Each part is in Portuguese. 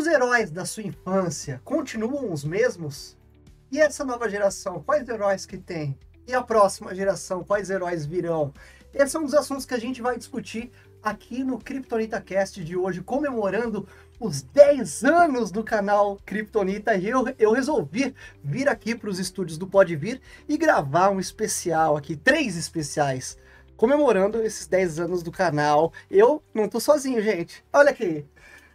Os heróis da sua infância continuam os mesmos? E essa nova geração, quais heróis que tem? E a próxima geração, quais heróis virão? Esses são os assuntos que a gente vai discutir aqui no Kryptonita Cast de hoje, comemorando os 10 anos do canal Kryptonita. E eu, eu resolvi vir aqui para os estúdios do Pode Vir e gravar um especial aqui, três especiais, comemorando esses 10 anos do canal. Eu não tô sozinho, gente. Olha aqui.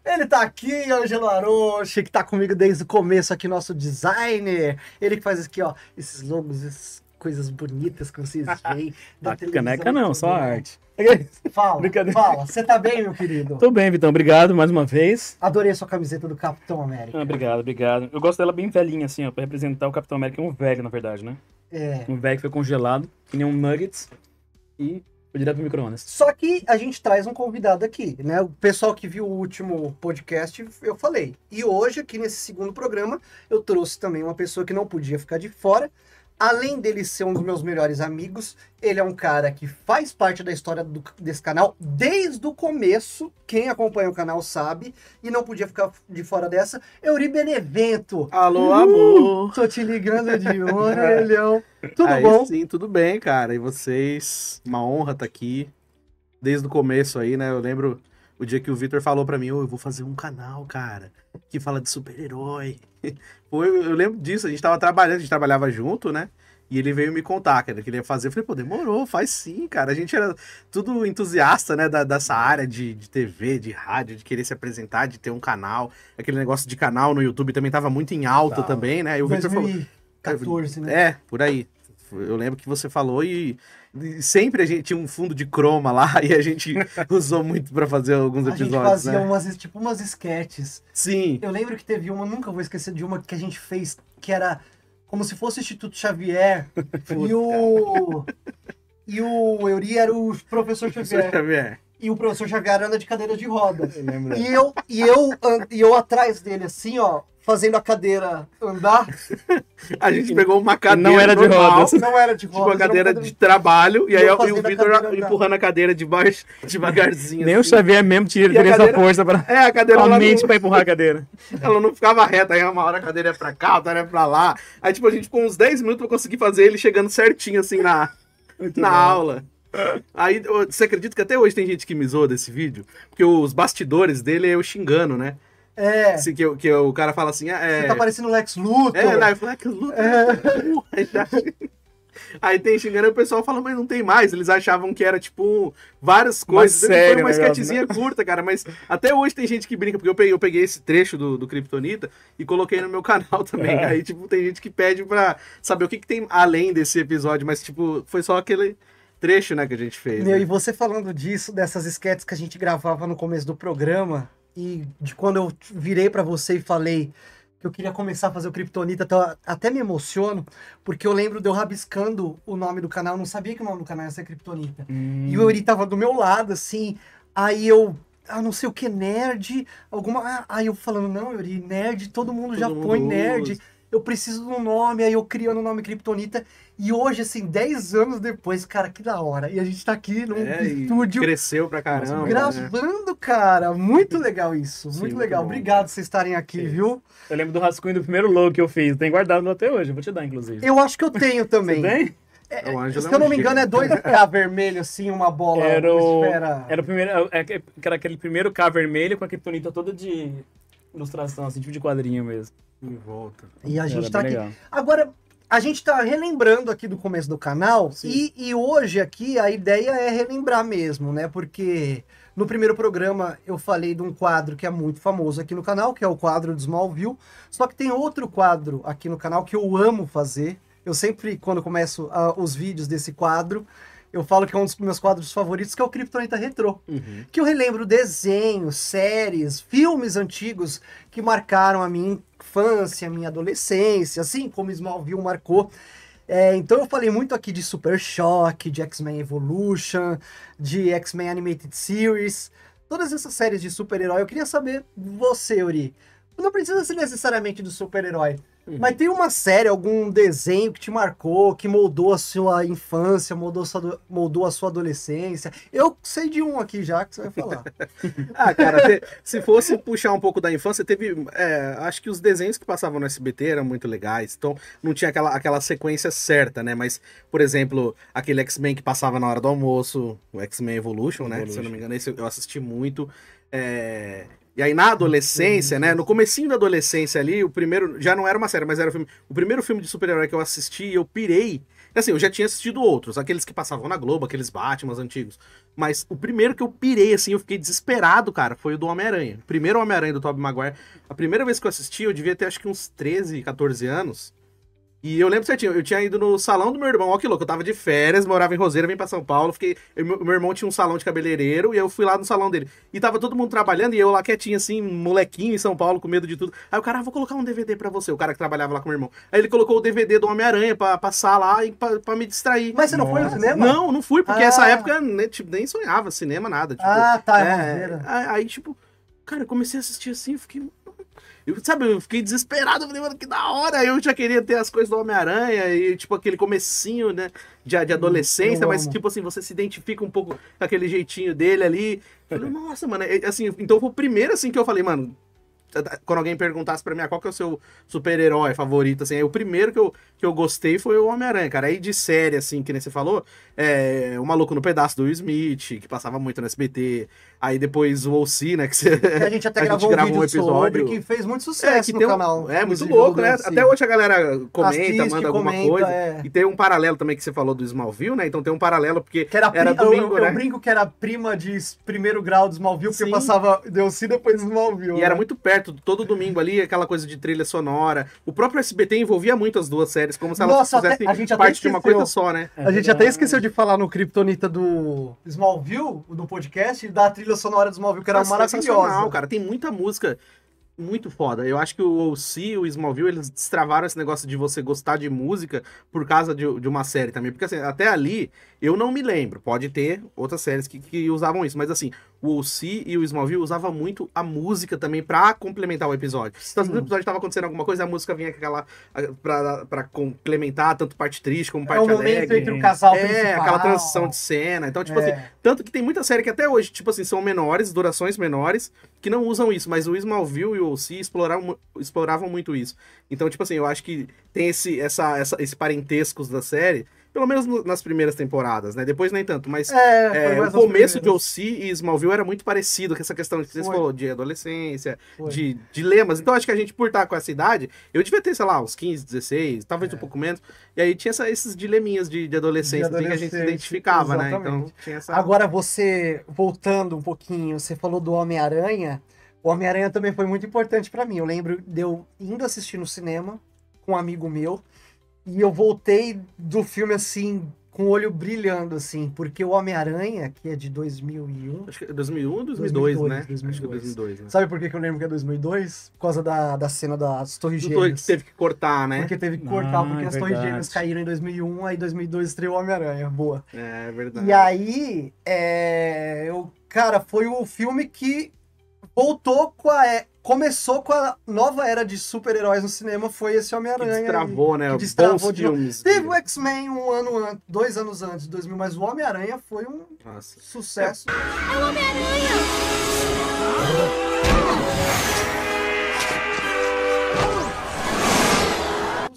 Ele tá aqui, Angelo Aroche, que tá comigo desde o começo aqui, nosso designer. Ele que faz aqui, ó, esses logos, essas coisas bonitas que vocês veem. da caneca não, só arte. Fala, fala. Você tá bem, meu querido? Tô bem, Vitão. Obrigado mais uma vez. Adorei a sua camiseta do Capitão América. Ah, obrigado, obrigado. Eu gosto dela bem velhinha, assim, ó, pra representar o Capitão América. É um velho, na verdade, né? É. Um velho que foi congelado, que nem um Nuggets. E direto pro micro Só que a gente traz um convidado aqui, né? O pessoal que viu o último podcast, eu falei. E hoje, aqui nesse segundo programa, eu trouxe também uma pessoa que não podia ficar de fora, Além dele ser um dos meus melhores amigos, ele é um cara que faz parte da história do, desse canal desde o começo. Quem acompanha o canal sabe e não podia ficar de fora dessa. Euri Benevento. Alô, uh, amor. Tô te ligando de orelhão. É. Tudo aí, bom? Sim, tudo bem, cara. E vocês? Uma honra estar tá aqui. Desde o começo aí, né? Eu lembro o dia que o Vitor falou para mim, oh, eu vou fazer um canal, cara, que fala de super-herói. Foi, eu lembro disso, a gente tava trabalhando, a gente trabalhava junto, né? E ele veio me contar, cara, que ele ia fazer. Eu falei, pô, demorou, faz sim, cara. A gente era tudo entusiasta, né, da, dessa área de, de TV, de rádio, de querer se apresentar, de ter um canal. Aquele negócio de canal no YouTube também tava muito em alta tá. também, né? E o Victor falou. 14, é, né? É, por aí. Eu lembro que você falou e, e, sempre a gente tinha um fundo de croma lá e a gente usou muito para fazer alguns episódios. A gente fazia né? umas, tipo umas esquetes. Sim. Eu lembro que teve uma, nunca vou esquecer de uma que a gente fez que era como se fosse o Instituto Xavier e o. E o Euri era o professor Xavier. Professor Xavier e o professor Xavier anda de cadeira de rodas e eu, e eu, e eu atrás dele, assim, ó, fazendo a cadeira andar. a gente pegou uma cadeira. Não era normal, de rodas. Não era de rodas. Tipo, uma cadeira de trabalho. E aí eu, e o Vitor empurrando a cadeira de baixo, devagarzinho. Nem assim. o Xavier mesmo tinha cadeira, essa força pra. É, a cadeira. Somente não... pra empurrar a cadeira. ela não ficava reta. Aí uma hora a cadeira é pra cá, outra é pra lá. Aí, tipo, a gente com uns 10 minutos pra conseguir fazer ele chegando certinho, assim, na, na aula. Aí, você acredita que até hoje tem gente que me zoa desse vídeo? Porque os bastidores dele é eu xingando, né? É. Assim, que, que, o cara fala assim. Ah, é... Você tá parecendo Lex Luthor. É, não, né? eu falo, Lex ah, Luthor. É. Né? Aí tem xingando e o pessoal fala, mas não tem mais. Eles achavam que era, tipo, várias coisas. Mas sério, foi uma sketchzinha né? curta, cara. Mas até hoje tem gente que brinca, porque eu peguei, eu peguei esse trecho do, do Kryptonita e coloquei no meu canal também. É. Aí, tipo, tem gente que pede pra saber o que, que tem além desse episódio, mas, tipo, foi só aquele trecho, né, que a gente fez. Meu, né? e você falando disso, dessas esquetes que a gente gravava no começo do programa, e de quando eu virei para você e falei que eu queria começar a fazer o Kryptonita, então, até me emociono, porque eu lembro de eu rabiscando o nome do canal, eu não sabia que o nome do canal ia ser Kryptonita. Hum. E o hum. Yuri tava do meu lado, assim, aí eu ah, não sei o que, nerd, alguma. Ah, aí ah, eu falando, não, Yuri, nerd, todo mundo todo já mundo põe nerd eu preciso de um nome, aí eu crio no nome Kryptonita. E hoje, assim, 10 anos depois, cara, que da hora. E a gente tá aqui num é, estúdio. Cresceu pra caramba. Né? Gravando, né? cara. Muito legal isso. Sim, muito legal. Muito Obrigado por vocês estarem aqui, Sim. viu? Eu lembro do rascunho do primeiro logo que eu fiz. Tem guardado até hoje. Vou te dar, inclusive. Eu acho que eu tenho também. Você tem? É, é, é se é eu não me engano, é dois K vermelho, assim, uma bola. Era o, esfera... era o primeiro. Era aquele primeiro K vermelho com a criptonita toda de ilustração, assim, tipo de quadrinho mesmo. Em volta. E a gente Era tá aqui. Legal. Agora, a gente tá relembrando aqui do começo do canal e, e, hoje aqui a ideia é relembrar mesmo, né? Porque no primeiro programa eu falei de um quadro que é muito famoso aqui no canal, que é o quadro do Smallville. Só que tem outro quadro aqui no canal que eu amo fazer. Eu sempre, quando começo uh, os vídeos desse quadro, eu falo que é um dos meus quadros favoritos, que é o Kryptonita Retro. Uhum. Que eu relembro desenhos, séries, filmes antigos que marcaram a minha infância, a minha adolescência, assim como Smallville marcou. É, então eu falei muito aqui de Super Shock, de X-Men Evolution, de X-Men Animated Series, todas essas séries de super-herói. Eu queria saber, você, Uri, não precisa ser necessariamente do super-herói, Mas tem uma série, algum desenho que te marcou, que moldou a sua infância, moldou, sua, moldou a sua adolescência? Eu sei de um aqui já que você vai falar. ah, cara, se fosse puxar um pouco da infância, teve. É, acho que os desenhos que passavam no SBT eram muito legais, então não tinha aquela, aquela sequência certa, né? Mas, por exemplo, aquele X-Men que passava na hora do almoço, o X-Men Evolution, né? Se eu não me engano, esse eu assisti muito. É, e aí na uhum. adolescência, né, no comecinho da adolescência ali, o primeiro, já não era uma série, mas era o filme, o primeiro filme de super-herói que eu assisti, eu pirei. Assim, eu já tinha assistido outros, aqueles que passavam na Globo, aqueles Batman antigos. Mas o primeiro que eu pirei, assim, eu fiquei desesperado, cara, foi o do Homem-Aranha. Primeiro Homem-Aranha do Tobey Maguire. A primeira vez que eu assisti, eu devia ter acho que uns 13, 14 anos. E eu lembro certinho, eu tinha ido no salão do meu irmão, ó que louco, eu tava de férias, morava em Roseira, vim pra São Paulo, fiquei, eu, meu irmão tinha um salão de cabeleireiro e eu fui lá no salão dele. E tava todo mundo trabalhando e eu lá quietinho assim, molequinho em São Paulo, com medo de tudo. Aí o cara, ah, vou colocar um DVD pra você, o cara que trabalhava lá com meu irmão. Aí ele colocou o DVD do Homem-Aranha pra passar lá e pra, pra, me distrair. Mas você não Nossa. foi no cinema? Não, não fui, porque ah. essa época né, tipo, nem sonhava cinema, nada. Tipo, ah, tá, é, é aí, tipo, cara, eu comecei a assistir assim, eu fiquei eu, sabe, eu fiquei desesperado, eu falei, mano, que da hora! Eu já queria ter as coisas do Homem-Aranha e, tipo, aquele comecinho, né, de, de hum, adolescência, mas, tipo assim, você se identifica um pouco com aquele jeitinho dele ali. Eu falei, nossa, mano, é, é, assim, então foi o primeiro, assim, que eu falei, mano, quando alguém perguntasse para mim ah, qual que é o seu super-herói favorito, assim, aí o primeiro que eu, que eu gostei foi o Homem-Aranha, cara. Aí de série, assim, que nem você falou, é, o Maluco no Pedaço do Smith, que passava muito no SBT. Aí depois o OC, né? Que você, a gente até a gravou, gente gravou um, um, episódio que fez muito sucesso é, no um, canal. É, muito louco, né? Até hoje a galera comenta, Assiste, manda alguma comenta, coisa. É. E tem um paralelo também que você falou do Smallville, né? Então tem um paralelo porque que era, era prima, domingo, eu, né? eu brinco que era prima de primeiro grau do Smallville, porque Sim. passava deu se depois do Smallville. E né? era muito perto Todo domingo ali, aquela coisa de trilha sonora. O próprio SBT envolvia muito as duas séries, como se elas Nossa, fizessem parte de uma coisa só, né? É a gente até esqueceu de falar no Kryptonita do Smallville, do podcast, da trilha sonora do Smallville, que era Nossa, maravilhosa. cara. Tem muita música muito foda. Eu acho que o OC e o Smallville, eles destravaram esse negócio de você gostar de música por causa de, de uma série também. Porque, assim, até ali, eu não me lembro, pode ter outras séries que, que usavam isso, mas assim, o OC e o Smallville usava muito a música também para complementar o episódio. Então, se o episódio estava acontecendo alguma coisa, a música vinha aquela para complementar tanto parte triste como é parte é o alegre. momento entre o casal É, principal. aquela transição de cena. Então, tipo é. assim, tanto que tem muita série que até hoje, tipo assim, são menores, durações menores, que não usam isso, mas o Smallville e o OC exploravam, exploravam muito isso. Então, tipo assim, eu acho que tem esse essa, essa esse parentescos da série pelo menos no, nas primeiras temporadas, né? Depois nem tanto, mas é, é, o começo de OC e Smallville era muito parecido com essa questão que vocês falou de adolescência, foi. de dilemas. Então acho que a gente, por estar com essa idade, eu devia ter, sei lá, uns 15, 16, talvez é. um pouco menos. E aí tinha essa, esses dileminhas de, de adolescência, de assim, adolescência, que a gente se identificava, exatamente. né? Então tinha essa. Agora você, voltando um pouquinho, você falou do Homem-Aranha. O Homem-Aranha também foi muito importante para mim. Eu lembro de eu indo assistir no cinema com um amigo meu. E eu voltei do filme assim, com o olho brilhando, assim, porque o Homem-Aranha, que é de 2001. Acho que é 2001 ou 2002, 2002 né? 2002. Acho que é 2002. Né? Sabe por que eu lembro que é 2002? Por causa da, da cena das Torres Gêmeas. Que teve que cortar, né? Porque teve que cortar, ah, porque é as Torres Gêmeas caíram em 2001, aí em 2002 estreou o Homem-Aranha. Boa. É, é verdade. E aí, é... eu, cara, foi o filme que voltou com a começou com a nova era de super-heróis no cinema, foi esse Homem-Aranha. Destravou, né? Que destravou Bons de filmes. Teve o X-Men um ano antes, dois anos antes, 2000, mas o Homem-Aranha foi um Nossa. sucesso. É o Homem-Aranha!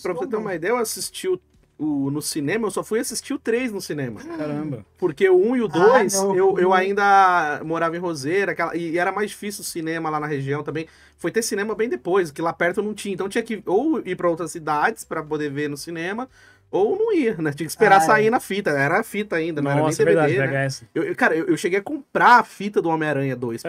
Pra você ter uma ideia, eu assisti o o, no cinema, eu só fui assistir o 3 no cinema. Caramba. Porque o 1 e o 2, ah, eu, eu ainda morava em Roseira, aquela, e era mais difícil o cinema lá na região também. Foi ter cinema bem depois, que lá perto não tinha. Então tinha que ou ir para outras cidades para poder ver no cinema, ou não ir né? Tinha que esperar ah, é. sair é. na fita. Era fita ainda, não Nossa, era nem DVD, é verdade, né? eu, eu, cara, eu, eu, cheguei a comprar a fita do Homem-Aranha 2.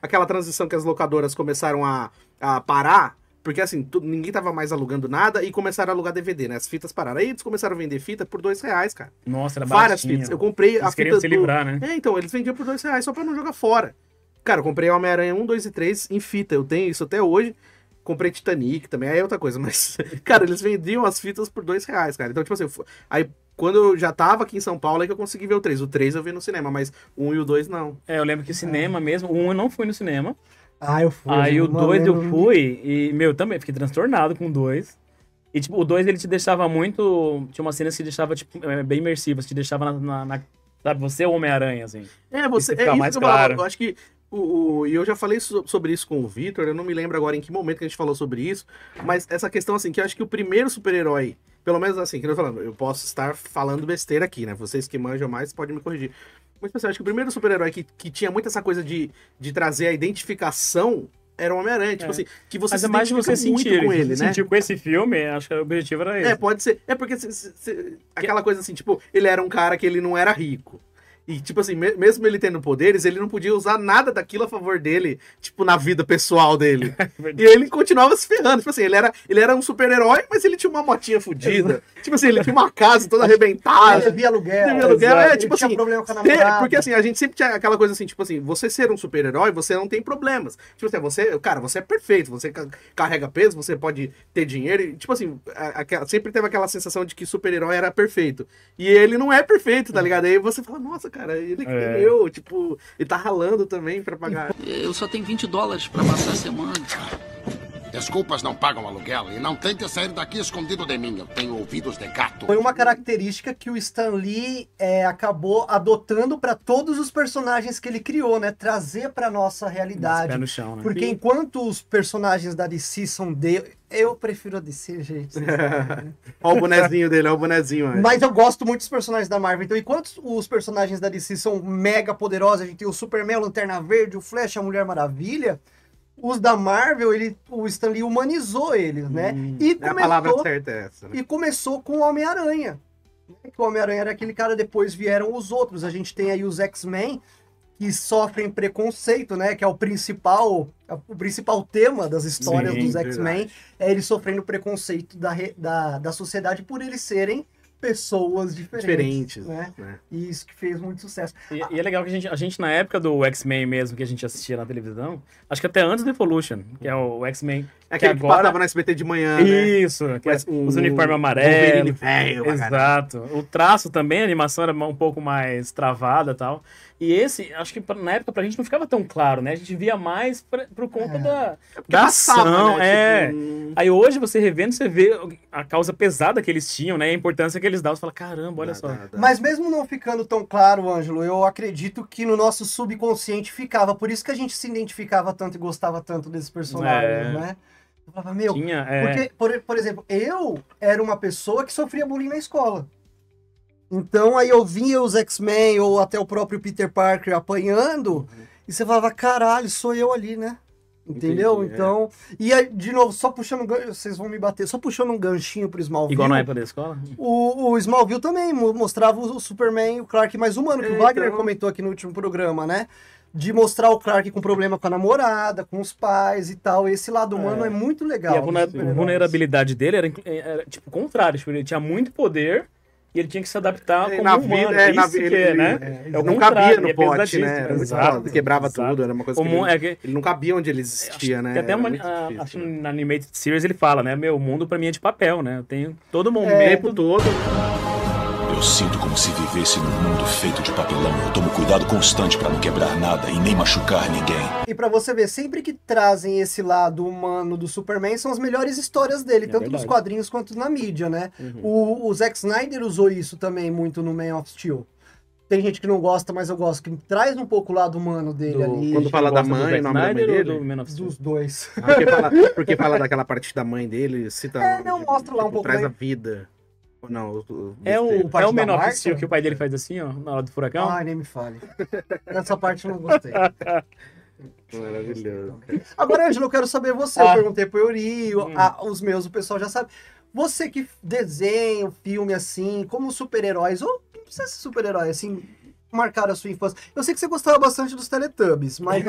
Aquela transição que as locadoras começaram a, a parar, porque assim, tudo, ninguém tava mais alugando nada e começaram a alugar DVD, né? As fitas pararam. Aí eles começaram a vender fita por dois reais, cara. Nossa, era Várias fitas. Eu comprei eles a fita. se livrar, né? É, então, eles vendiam por dois reais só pra não jogar fora. Cara, eu comprei Homem-Aranha 1, 2 e 3 em fita. Eu tenho isso até hoje. Comprei Titanic também, aí é outra coisa, mas. Cara, eles vendiam as fitas por dois reais, cara. Então, tipo assim, eu... aí quando eu já tava aqui em São Paulo é que eu consegui ver o 3. O 3 eu vi no cinema, mas o 1 e o 2 não. É, eu lembro que cinema é. mesmo, o 1 eu não fui no cinema. Ah, eu fui. Aí o 2 eu fui e, meu, também fiquei transtornado com o 2. E, tipo, o 2 ele te deixava muito. Tinha uma cena que te deixava, tipo, é, bem imersiva, assim, te deixava na. na, na sabe, você é o Homem-Aranha, assim. É, você. é isso mais que eu, claro. eu acho que e eu já falei sobre isso com o Victor, eu não me lembro agora em que momento que a gente falou sobre isso, mas essa questão, assim, que eu acho que o primeiro super-herói, pelo menos assim, que eu tô falando, eu posso estar falando besteira aqui, né? Vocês que manjam mais podem me corrigir. Mas, especial. acho que o primeiro super-herói que, que tinha muito essa coisa de, de trazer a identificação era o Homem-Aranha. Tipo é. Tipo assim, que você Mas se é você sentir, muito com ele, né? Sentiu com esse filme, acho que o objetivo era é, esse. É, pode ser. É porque se, se, se, aquela coisa assim, tipo, ele era um cara que ele não era rico. E, tipo assim, me mesmo ele tendo poderes, ele não podia usar nada daquilo a favor dele, tipo, na vida pessoal dele. É e ele continuava se ferrando. Tipo assim, ele era, ele era um super-herói, mas ele tinha uma motinha fodida. tipo assim, ele tinha uma casa toda arrebentada. Ele devia aluguel. Devia aluguel, é, tipo assim. problema com a namorada. Porque assim, a gente sempre tinha aquela coisa assim, tipo assim, você ser um super-herói, você não tem problemas. Tipo assim, você, cara, você é perfeito, você carrega peso, você pode ter dinheiro. E, tipo assim, a, a, sempre teve aquela sensação de que super-herói era perfeito. E ele não é perfeito, tá uhum. ligado? Aí você fala, nossa, cara. Ele, é. eu, tipo, e tá ralando também pra pagar. Eu só tenho 20 dólares pra passar a semana. Desculpas não pagam aluguel e não tente sair daqui escondido de mim. Eu tenho ouvidos de gato. Foi uma característica que o Stan Lee é, acabou adotando para todos os personagens que ele criou, né? Trazer para nossa realidade. Pé no chão, né? Porque enquanto os personagens da DC são de eu prefiro a DC, gente. olha o bonezinho dele, olha o bonezinho. Mas. mas eu gosto muito dos personagens da Marvel. Então, enquanto os personagens da DC são mega poderosos, a gente tem o Superman, o Lanterna Verde, o Flash, a Mulher Maravilha, os da Marvel, ele, o Stanley humanizou eles, né? Hum, e começou, é a palavra certa é essa. Né? E começou com o Homem-Aranha. Né? o Homem-Aranha era aquele cara, depois vieram os outros. A gente tem aí os X-Men, que sofrem preconceito, né? Que é o principal, é o principal tema das histórias Sim, dos X-Men. É eles sofrendo preconceito da, da, da sociedade por eles serem pessoas diferentes. diferentes né? né? E isso que fez muito sucesso. E, ah, e, é legal que a gente, a gente, na época do X-Men mesmo, que a gente assistia na televisão, acho que até antes do Evolution, que é o, o X-Men é aquele que, agora... que passava no SBT de manhã, né? Isso, é o... os uniformes amarelos. Velho, Exato. O traço também, a animação era um pouco mais travada e tal. E esse, acho que na época pra gente não ficava tão claro, né? A gente via mais pra, por conta é. da, é Porque da ação, né? é. Tipo... Aí hoje você revendo, você vê a causa pesada que eles tinham, né? A importância que eles davam. Você fala, caramba, olha dá, só. Dá, dá. Mas mesmo não ficando tão claro, Ângelo, eu acredito que no nosso subconsciente ficava. Por isso que a gente se identificava tanto e gostava tanto desses personagens, é. né? Eu falava, meu. Tinha, é... Porque, por, por exemplo, eu era uma pessoa que sofria bullying na escola. Então aí eu via os X-Men ou até o próprio Peter Parker apanhando, uhum. e você falava, caralho, sou eu ali, né? Entendeu? Entendi, é. então. É. E aí, de novo, só puxando vocês vão me bater, só puxando um ganchinho pro Smallville. Igual na época da escola? O, o Smallville também mostrava o Superman, o Clark mais humano, que o é, Wagner então. comentou aqui no último programa, né? de mostrar o Clark com problema com a namorada, com os pais e tal. Esse lado é. humano é, é muito legal. E a vulnerabilidade dele era, era tipo o contrário, tipo, ele tinha muito poder e ele tinha que se adaptar como na humano. Vida, é, na, que, ele, é, né? É, é, não cabia no é pote, né? Era exato, quebrava exato. tudo, era uma coisa que, mundo, é que ele, não cabia onde ele existia, acho, né? Até uma, a, acho né? na Animated Series ele fala, né? Meu, o mundo pra mim é de papel, né? Eu tenho todo momento... É, todo... Eu sinto como se vivesse num mundo feito de papelão. Eu tomo cuidado constante para não quebrar nada e nem machucar ninguém. E para você ver, sempre que trazem esse lado humano do Superman, são as melhores histórias dele, é tanto verdade. nos quadrinhos quanto na mídia, né? Uhum. O, o Zack Snyder usou isso também muito no Man of Steel tem gente que não gosta, mas eu gosto, que traz um pouco o lado humano dele do, ali. Quando fala da mãe, do nome da mãe dele? Do dos dois. Ah, porque, fala, porque, fala, daquela parte da mãe dele, cita... É, não, mostra lá um tipo, pouco. Traz a vida. Não, o, o é o, é o menor marca? que, o pai dele faz assim, ó, na hora do furacão. Ah, nem me fale. Essa parte eu não gostei. Maravilhoso. Então, Agora, Angelo, eu quero saber você. Ah. Eu perguntei pro Eurio, hum. a, os meus, o pessoal já sabe. Você que desenha filme assim, como super-heróis, ou não precisa ser super-herói, assim, marcaram a sua infância. Eu sei que você gostava bastante dos Teletubbies, mas.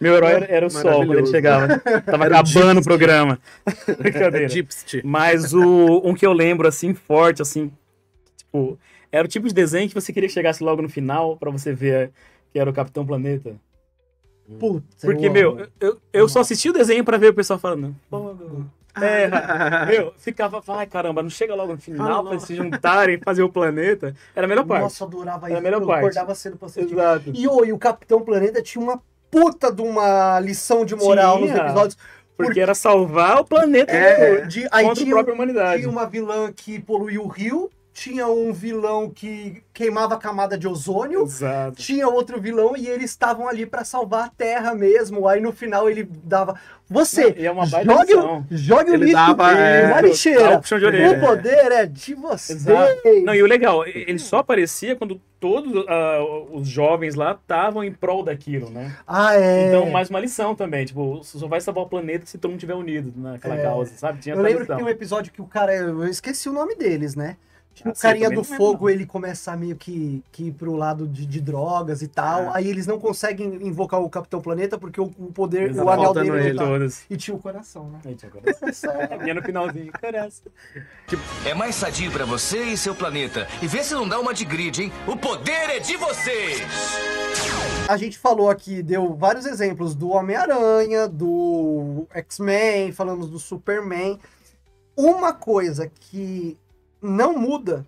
Meu herói era, era o sol quando ele chegava. Tava era acabando o, o programa. Brincadeira. Mas o, um que eu lembro, assim, forte, assim, tipo, era o tipo de desenho que você queria que chegasse logo no final para você ver que era o Capitão Planeta. Puta, Porque, meu, eu, eu só assisti o desenho para ver o pessoal falando. Fogo. É, meu, ficava, vai caramba, não chega logo no final ah, pra se juntarem, fazer o planeta. Era a melhor parte. Nossa, adorava isso. Era a melhor parte. Eu acordava cedo pra assistir. Exato. E, oh, e o Capitão Planeta tinha uma puta de uma lição de moral tinha. nos episódios. Porque, porque era salvar o planeta é, de, aí contra a própria humanidade. Tinha uma vilã que poluiu o rio, tinha um vilão que queimava a camada de ozônio, Exato. tinha outro vilão e eles estavam ali para salvar a Terra mesmo. Aí no final ele dava você é uma jogue, o, jogue o lixo dava, é, lixeira. O poder é de você. Exato. Não, e o legal, ele só aparecia quando todos uh, os jovens lá estavam em prol daquilo, né? Ah, é. Então, mais uma lição também. Tipo, só vai salvar o planeta se todo mundo estiver unido naquela é. causa, sabe? Tinha Eu lembro lição. que tem um episódio que o cara. Eu esqueci o nome deles, né? Tipo, o assim, carinha do é fogo, ele começa a meio que, que ir pro lado de, de drogas e tal. É. Aí eles não conseguem invocar o Capitão Planeta porque o, o poder, o anel dele ele, tá. E tinha o coração, né? E tinha o coração. É, e no finalzinho, coração. Tipo, é mais sadio pra você e seu planeta. E vê se não dá uma de grid, hein? O poder é de vocês! A gente falou aqui, deu vários exemplos do Homem-Aranha, do X-Men, falamos do Superman. Uma coisa que não muda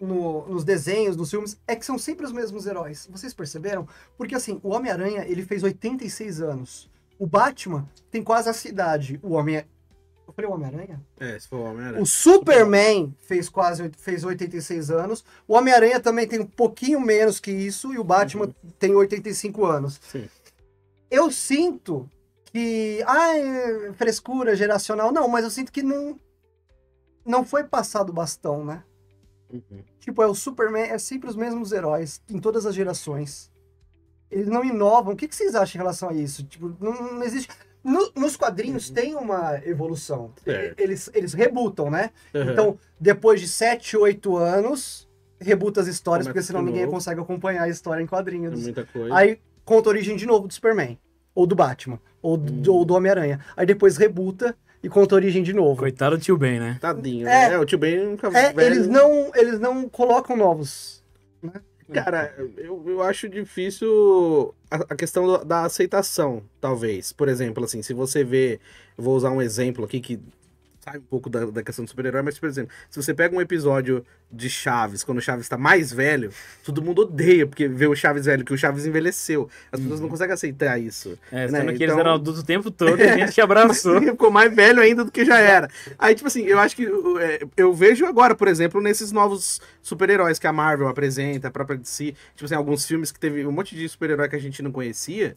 no, nos desenhos, nos filmes, é que são sempre os mesmos heróis. Vocês perceberam? Porque assim, o Homem-Aranha, ele fez 86 anos. O Batman tem quase a cidade. O Homem é... Eu falei o Homem-Aranha? É, se for o Homem-Aranha. O Superman fez quase fez 86 anos. O Homem-Aranha também tem um pouquinho menos que isso. E o Batman uhum. tem 85 anos. Sim. Eu sinto que. Ah, é frescura geracional. Não, mas eu sinto que não não foi passado o bastão, né? Uhum. Tipo, é o Superman, é sempre os mesmos heróis em todas as gerações. Eles não inovam. O que, que vocês acham em relação a isso? Tipo, não, não existe. No, nos quadrinhos uhum. tem uma evolução. É. Eles, eles rebutam, né? Uhum. Então, depois de 7, 8 anos, rebuta as histórias, é porque senão ninguém novo. consegue acompanhar a história em quadrinhos. É muita coisa. Aí conta a origem de novo do Superman, ou do Batman, ou do, hum. ou do Homem-Aranha. Aí depois rebuta e conta a origem de novo. Coitado do tio Ben, né? Tadinho, é, né? É, o tio Ben nunca... É, eles, não, eles não colocam novos, né? Cara, eu, eu acho difícil a, a questão da aceitação, talvez. Por exemplo, assim, se você vê. Vou usar um exemplo aqui que sai um pouco da, da questão do super-herói, mas, por exemplo, se você pega um episódio de Chaves, quando o Chaves tá mais velho, todo mundo odeia porque vê o Chaves velho, que o Chaves envelheceu. As pessoas uhum. não conseguem aceitar isso. É, sendo né? que então... eles eram adultos o tempo todo e a gente abraçou. Mas, ficou mais velho ainda do que já era. Aí, tipo assim, eu acho que é, eu vejo agora, por exemplo, nesses novos super-heróis que a Marvel apresenta, a própria DC, tipo assim, alguns filmes que teve um monte de super-herói que a gente não conhecia.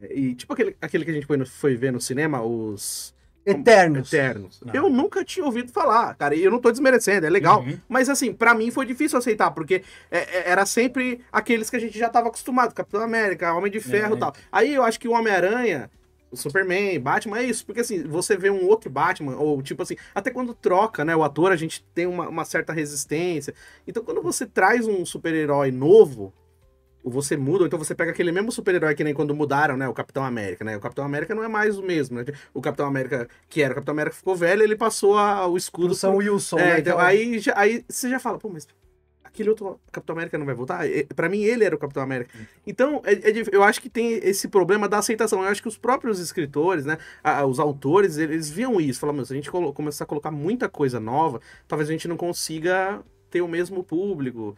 É, e tipo aquele, aquele que a gente foi, no, foi ver no cinema, os Eternos. Eternos. Não. Eu nunca tinha ouvido falar, cara. E eu não tô desmerecendo, é legal. Uhum. Mas assim, para mim foi difícil aceitar, porque é, é, era sempre aqueles que a gente já tava acostumado. Capitão América, Homem de Ferro e é, tal. Aí eu acho que o Homem-Aranha, o Superman, Batman, é isso. Porque assim, você vê um outro Batman, ou tipo assim, até quando troca, né, o ator, a gente tem uma, uma certa resistência. Então quando você traz um super-herói novo você muda, ou então você pega aquele mesmo super-herói que nem quando mudaram, né? O Capitão América, né? O Capitão América não é mais o mesmo, né? O Capitão América, que era o Capitão América, ficou velho, ele passou a, o escudo. O Sam pro... Wilson, é, né? Então, então, aí, já, aí você já fala, pô, mas aquele outro Capitão América não vai voltar? para mim, ele era o Capitão América. Então, é, é, eu acho que tem esse problema da aceitação. Eu acho que os próprios escritores, né, a, os autores, eles viam isso. Falaram, meu, se a gente começar a colocar muita coisa nova, talvez a gente não consiga ter o mesmo público.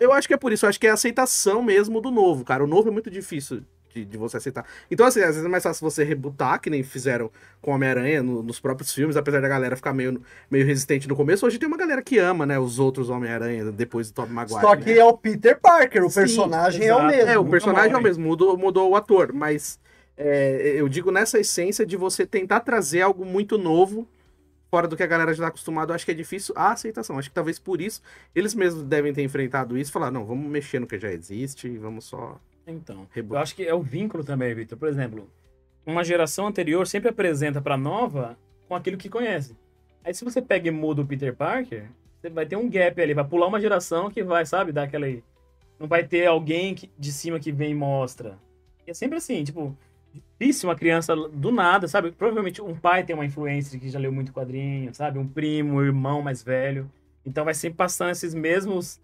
Eu acho que é por isso, eu acho que é a aceitação mesmo do novo, cara. O novo é muito difícil de, de você aceitar. Então, assim, às vezes é mais fácil você rebutar, que nem fizeram com Homem-Aranha no, nos próprios filmes, apesar da galera ficar meio, meio resistente no começo. Hoje tem uma galera que ama, né, os outros Homem-Aranha depois do Tobey Maguire. Só né? que né? é o Peter Parker, o Sim, personagem exato. é o mesmo. É, o personagem é o mesmo, mudou, mudou o ator, mas é, eu digo nessa essência de você tentar trazer algo muito novo fora do que a galera já está acostumada, acho que é difícil a aceitação. Acho que talvez por isso eles mesmos devem ter enfrentado isso e falar, não, vamos mexer no que já existe e vamos só. Então, eu acho que é o vínculo também, Vitor. Por exemplo, uma geração anterior sempre apresenta para nova com aquilo que conhece. Aí se você pega e muda o Peter Parker, você vai ter um gap ali, vai pular uma geração que vai, sabe, dar aquela aí. Não vai ter alguém que, de cima que vem e mostra. E é sempre assim, tipo, difícil uma criança do nada, sabe? Provavelmente um pai tem uma influência que já leu muito quadrinho, sabe? Um primo, um irmão mais velho. Então vai sempre passando esses mesmos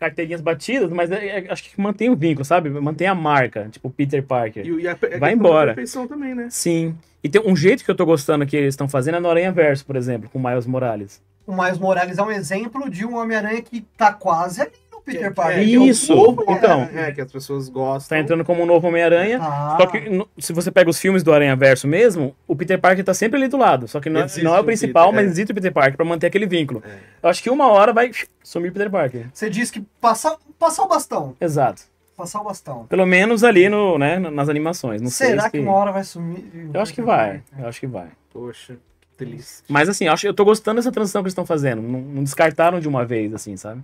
carteirinhas batidas, mas é, é, acho que mantém o vínculo, sabe? Mantém a marca, tipo Peter Parker. E, e a, é vai embora. Também, né? Sim. E tem um jeito que eu tô gostando que eles estão fazendo é no Aranha Verso, por exemplo, com o Miles Morales. O Miles Morales é um exemplo de um Homem-Aranha que tá quase ali Peter é Parker. É, é isso. É novo, então. É, que as pessoas gostam. Tá entrando como um novo Homem-Aranha. Ah. Só que se você pega os filmes do Aranha Verso mesmo, o Peter Parker tá sempre ali do lado. Só que não, não é o principal, Peter, mas é. existe o Peter Parker pra manter aquele vínculo. Eu acho que uma hora vai sumir o Peter Parker. Você disse que passar passa o bastão. Exato passar o bastão. Pelo menos ali no, né, nas animações. Não Será sei que... que uma hora vai sumir? Eu acho que vai. Eu acho que vai. Poxa, que triste. Mas assim, eu, acho, eu tô gostando dessa transição que eles estão fazendo. Não, não descartaram de uma vez, assim, sabe?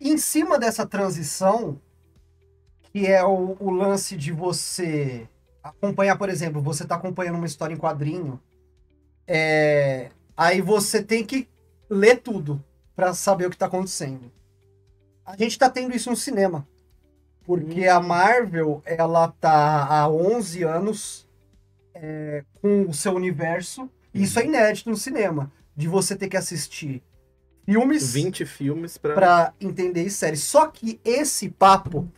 em cima dessa transição, que é o, o lance de você acompanhar, por exemplo, você está acompanhando uma história em quadrinho, é, aí você tem que ler tudo para saber o que está acontecendo. A gente está tendo isso no cinema. Porque a uhum. Marvel, ela tá há 11 anos é, com o seu universo. E isso é uhum. inédito no cinema. De você ter que assistir filmes. 20 filmes pra... pra entender série. Só que esse papo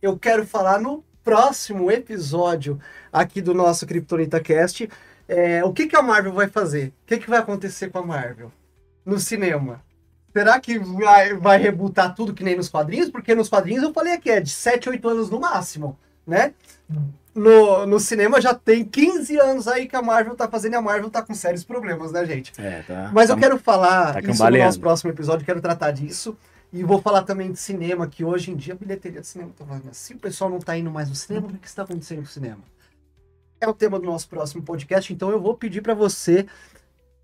eu quero falar no próximo episódio aqui do nosso Kryptonita Cast. É, o que, que a Marvel vai fazer? O que, que vai acontecer com a Marvel no cinema? Será que vai, vai rebutar tudo que nem nos quadrinhos? Porque nos quadrinhos eu falei aqui, é de 7, 8 anos no máximo, né? no, no cinema já tem 15 anos aí que a Marvel tá fazendo e a Marvel tá com sérios problemas, né, gente? É, tá. Mas tá, eu quero falar tá isso no nosso próximo episódio, quero tratar disso. E vou falar também de cinema, que hoje em dia a bilheteria de cinema tá falando assim, o pessoal não tá indo mais no cinema, o que está acontecendo o cinema? É o tema do nosso próximo podcast, então eu vou pedir para você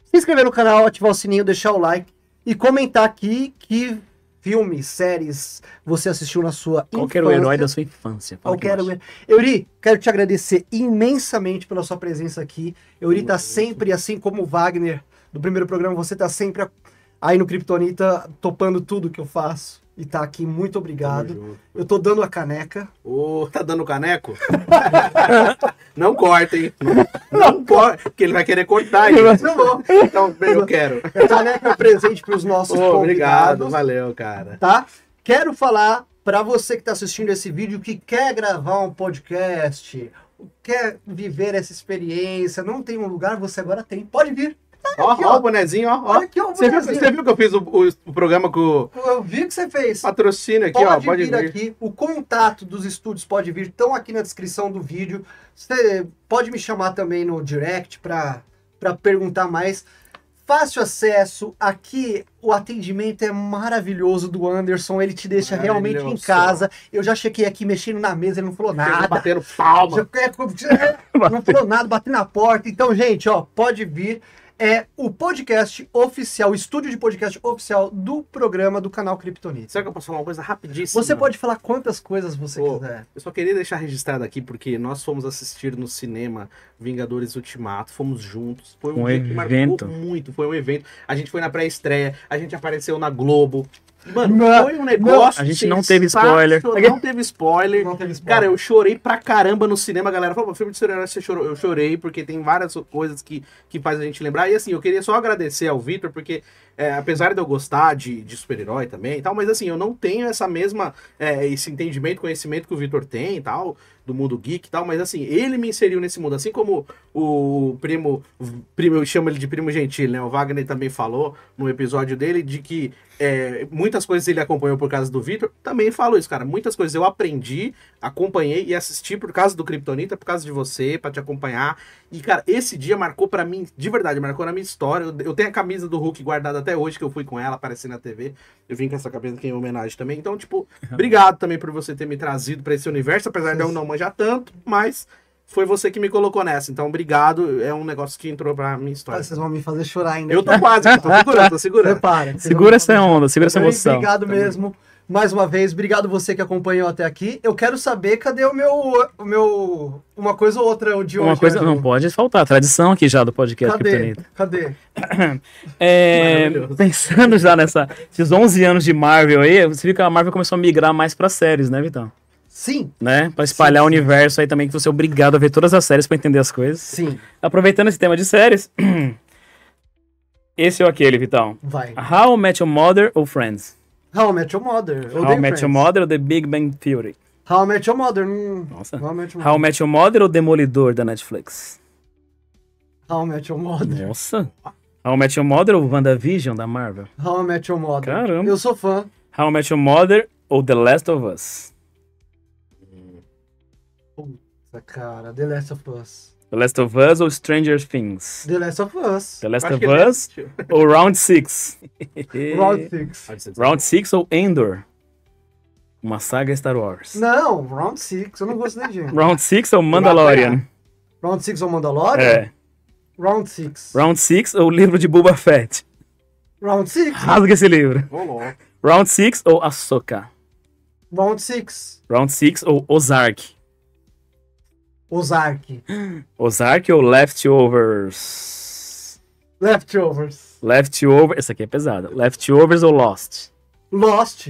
se inscrever no canal, ativar o sininho, deixar o like e comentar aqui que filmes, séries você assistiu na sua Qualquer infância. Qualquer herói da sua infância. Qualquer que Euri, quero te agradecer imensamente pela sua presença aqui. Euri está sempre, assim como o Wagner do primeiro programa, você está sempre aí no Kryptonita topando tudo que eu faço e tá aqui. Muito obrigado. Eu tô dando a caneca. Ô, oh, tá dando caneco? não corta, hein? Não corta, porque ele vai querer cortar. Hein? Não vou. Então, bem, eu quero. caneca é um presente pros nossos oh, Obrigado, valeu, cara. Tá? Quero falar para você que está assistindo esse vídeo que quer gravar um podcast, quer viver essa experiência, não tem um lugar, você agora tem. Pode vir. Ó, aqui, ó, ó, o bonezinho, ó. ó. Aqui, ó você, viu, viu, que eu fiz o, o, o, programa com. Eu vi que você fez. Patrocina aqui, pode ó. Pode vir, vir, aqui. O contato dos estúdios pode vir, estão aqui na descrição do vídeo. Você pode me chamar também no direct para perguntar mais. Fácil acesso, aqui o atendimento é maravilhoso do Anderson, ele te deixa realmente em casa. Eu já chequei aqui mexendo na mesa, ele não falou nada. Batendo palma. Já... É, não falou nada, Bateu na porta. Então, gente, ó, pode vir é o podcast oficial, o estúdio de podcast oficial do programa do canal Kryptonite. Será que eu posso falar uma coisa rapidíssima? Você pode falar quantas coisas você oh, quiser. Eu só queria deixar registrado aqui, porque nós fomos assistir no cinema Vingadores Ultimato, fomos juntos. Foi um, um evento. marcou muito, foi um evento. A gente foi na pré-estreia, a gente apareceu na Globo. Mano, não, foi um negócio. Não, a gente não teve spoiler. Não teve spoiler. não teve spoiler. Cara, eu chorei pra caramba no cinema, a galera. Falou, filme de super você chorou. Eu chorei, porque tem várias coisas que, que faz a gente lembrar. E assim, eu queria só agradecer ao Victor, porque é, apesar de eu gostar de, de super-herói também e tal, mas assim, eu não tenho essa mesma. É, esse entendimento, conhecimento que o Victor tem e tal do mundo geek e tal, mas assim, ele me inseriu nesse mundo, assim como o primo, primo eu chamo ele de primo gentil, né? O Wagner também falou no episódio dele de que é, muitas coisas ele acompanhou por causa do Victor também falou isso, cara. Muitas coisas eu aprendi, acompanhei e assisti por causa do Kryptonita, por causa de você, para te acompanhar. E, cara, esse dia marcou para mim, de verdade, marcou na minha história. Eu, eu, tenho a camisa do Hulk guardada até hoje, que eu fui com ela, aparecendo na TV. Eu vim com essa camisa aqui em homenagem também. Então, tipo, obrigado também por você ter me trazido para esse universo, apesar de eu não manjar tanto, mas foi você que me colocou nessa. Então, obrigado. É um negócio que entrou pra minha história. Ah, vocês vão me fazer chorar ainda. Eu tô quase, tô segurando, tô segurando. Prepara, segura essa onda, segura essa emoção. Obrigado Também. mesmo. Mais uma vez, obrigado você que acompanhou até aqui. Eu quero saber cadê o meu. O meu uma coisa ou outra de hoje. Uma coisa né? não pode faltar. Tradição aqui já do podcast cadê? Criptonita. Cadê? É, pensando já nessa, esses 11 anos de Marvel aí, você viu que a Marvel começou a migrar mais para séries, né, Vitão? Sim. Né? Pra espalhar sim, o universo aí também, que você é obrigado a ver todas as séries para entender as coisas. Sim. Aproveitando esse tema de séries. esse ou aquele, Vitão? Vai. How Met Your Mother ou Friends? How Met Your Mother. How I Met Your Mother ou The Big Bang Theory? How Met Your Mother. Nossa. How Met Your Mother, How Met Your Mother ou Demolidor da Netflix? How Met Your Mother. Nossa. How Met Your Mother ou WandaVision da Marvel? How Met Your Mother. Caramba. Eu sou fã. How Met Your Mother ou The Last of Us? Nossa, cara, The Last of Us. The Last of Us ou Stranger Things? The Last of Us. The Last of é Us ou Round 6? Round 6. É Round 6 ou Endor? Uma saga Star Wars. Não, Round 6. Eu não gosto nem de Round 6 ou Mandalorian? Round 6 ou Mandalorian? É. Round 6. Round 6 ou livro de Boba Fett? Round 6. Rasga esse livro. Vou Round 6 ou Ahsoka? Round 6. Round 6 ou Ozark? Ozark. Ozark ou Leftovers? Leftovers. Leftovers. Essa aqui é pesada. Leftovers ou Lost? Lost.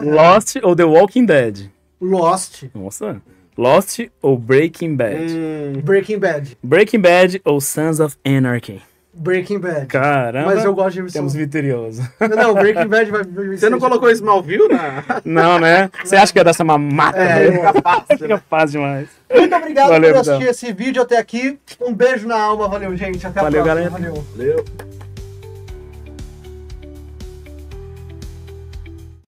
Lost ou The Walking Dead? Lost. Nossa. Lost ou Breaking Bad? Hum, Breaking Bad. Breaking Bad ou Sons of Anarchy? Breaking Bad. Caramba. Mas eu gosto de Temos vitorioso. Não, Breaking Bad vai. Você não colocou Smallville na. Né? Não, né? Você acha que é dar essa mamata? É, é capaz. Fica capaz demais. Muito obrigado valeu, por assistir então. esse vídeo até aqui. Um beijo na alma. Valeu, gente. Até a valeu, próxima. Galera. Valeu, galera. Valeu.